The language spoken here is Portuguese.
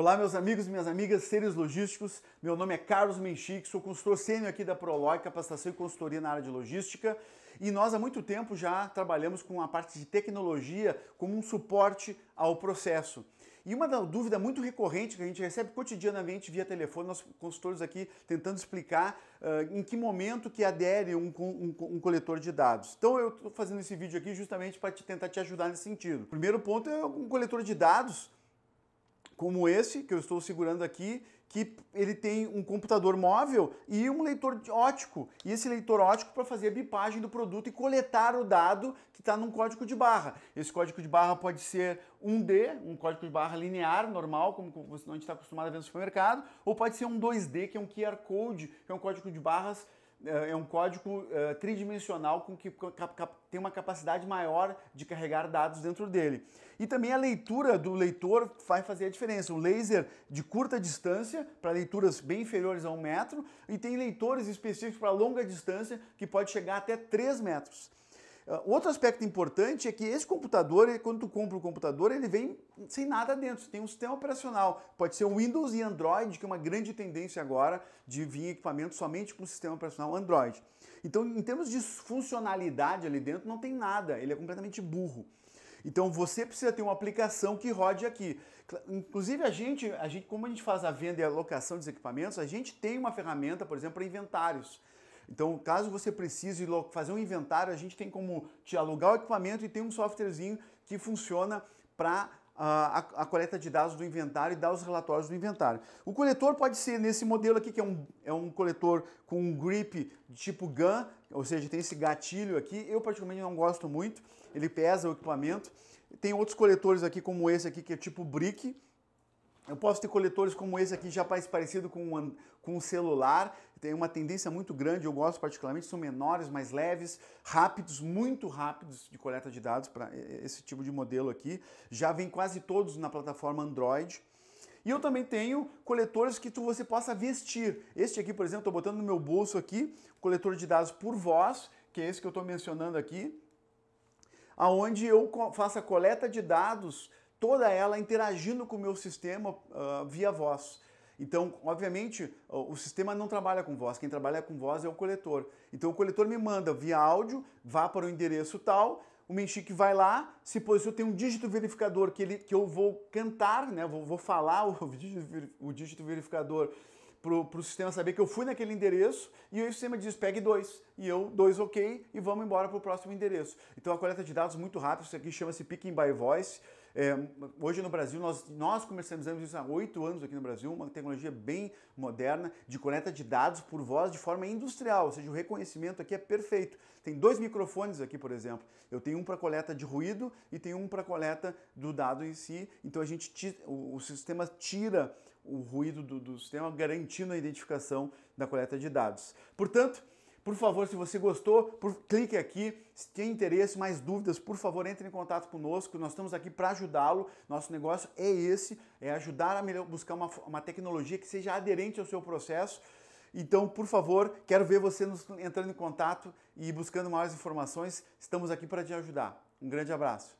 Olá, meus amigos e minhas amigas, seres logísticos. Meu nome é Carlos Menchique, sou consultor sênior aqui da Prolog, capacitação e consultoria na área de logística. E nós há muito tempo já trabalhamos com a parte de tecnologia como um suporte ao processo. E uma dúvida muito recorrente que a gente recebe cotidianamente via telefone, nossos consultores aqui tentando explicar uh, em que momento que adere um, um, um coletor de dados. Então eu estou fazendo esse vídeo aqui justamente para te tentar te ajudar nesse sentido. O primeiro ponto é um coletor de dados como esse que eu estou segurando aqui, que ele tem um computador móvel e um leitor ótico. E esse leitor ótico para fazer a bipagem do produto e coletar o dado que está num código de barra. Esse código de barra pode ser um D, um código de barra linear, normal, como a gente está acostumado a ver no supermercado, ou pode ser um 2D, que é um QR Code, que é um código de barras é, é um código é, tridimensional com que tem uma capacidade maior de carregar dados dentro dele. E também a leitura do leitor vai fazer a diferença. O laser de curta distância, para leituras bem inferiores a um metro, e tem leitores específicos para longa distância, que pode chegar até 3 metros. Ah, outro aspecto importante é que esse computador, quando tu compra o computador, ele vem sem nada dentro, tem um sistema operacional. Pode ser o Windows e Android, que é uma grande tendência agora de vir equipamento somente com o sistema operacional Android. Então, em termos de funcionalidade ali dentro, não tem nada, ele é completamente burro. Então você precisa ter uma aplicação que rode aqui. Inclusive a gente, a gente como a gente faz a venda e a locação dos equipamentos, a gente tem uma ferramenta, por exemplo, para inventários. Então, caso você precise fazer um inventário, a gente tem como te alugar o equipamento e tem um softwarezinho que funciona para ah, a, a, coleta de dados do inventário e dar os relatórios do inventário. O coletor pode ser nesse modelo aqui, que é um, é um coletor com um grip tipo gun, ou seja, tem esse gatilho aqui. Eu particularmente não gosto muito, ele pesa o equipamento. Tem outros coletores aqui, como esse aqui, que é tipo brick, eu posso ter coletores como esse aqui, já parecido com um, com um celular, tem uma tendência muito grande, eu gosto particularmente, são menores, mais leves, rápidos, muito rápidos de coleta de dados para esse tipo de modelo aqui. Já vem quase todos na plataforma Android. E eu também tenho coletores que tu, você possa vestir. Este aqui, por exemplo, estou botando no meu bolso aqui, coletor de dados por voz, que é esse que eu estou mencionando aqui, aonde eu faço a coleta de dados toda ela interagindo com o meu sistema uh, via voz. Então, obviamente, o sistema não trabalha com voz, quem trabalha com voz é o coletor. Então, o coletor me manda via áudio, vá para o endereço tal, o Menchique vai lá, se posiciona, tem um dígito verificador que, ele, que eu vou cantar, né? vou, vou falar o dígito, o dígito verificador para o sistema saber que eu fui naquele endereço e o sistema diz pegue dois. E eu, dois ok, e vamos embora para o próximo endereço. Então a coleta de dados muito rápida, isso aqui chama-se Picking by Voice. É, hoje no Brasil, nós, nós comercializamos isso há oito anos aqui no Brasil, uma tecnologia bem moderna de coleta de dados por voz de forma industrial, ou seja, o reconhecimento aqui é perfeito. Tem dois microfones aqui, por exemplo. Eu tenho um para coleta de ruído e tenho um para coleta do dado em si. Então a gente o, o, sistema tira o ruído do, do sistema, garantindo a identificação da coleta de dados. Portanto, por favor, se você gostou, por... clique aqui. Se tem interesse, mais dúvidas, por favor, entre em contato conosco. Nós estamos aqui para ajudá-lo. Nosso negócio é esse, é ajudar a melhor... buscar uma, uma tecnologia que seja aderente ao seu processo. Então, por favor, quero ver você nos... entrando em contato e buscando mais informações. Estamos aqui para te ajudar. Um grande abraço.